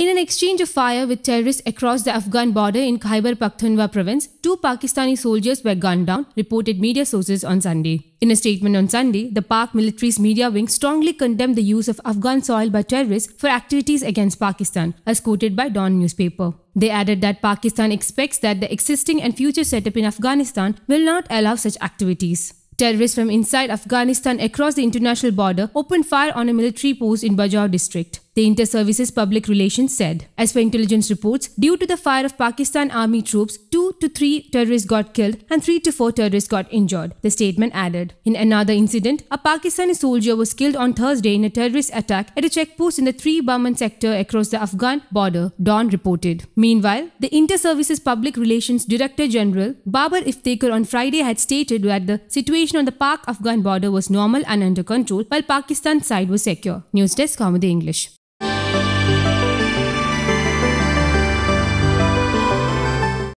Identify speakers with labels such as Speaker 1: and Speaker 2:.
Speaker 1: In an exchange of fire with terrorists across the Afghan border in Khyber Pakhtunkhwa province, two Pakistani soldiers were gunned down, reported media sources on Sunday. In a statement on Sunday, the Pak military's media wing strongly condemned the use of Afghan soil by terrorists for activities against Pakistan, as quoted by Dawn newspaper. They added that Pakistan expects that the existing and future setup in Afghanistan will not allow such activities. Terrorists from inside Afghanistan across the international border opened fire on a military post in Bajau district. The Inter Services Public Relations said. As per intelligence reports, due to the fire of Pakistan army troops, two to three terrorists got killed and three to four terrorists got injured, the statement added. In another incident, a Pakistani soldier was killed on Thursday in a terrorist attack at a checkpost in the Three Baman sector across the Afghan border, Dawn reported. Meanwhile, the Inter Services Public Relations Director General Babar Iftikhar on Friday had stated that the situation on the Pak Afghan border was normal and under control while Pakistan's side was secure. News Desk, Comedy English.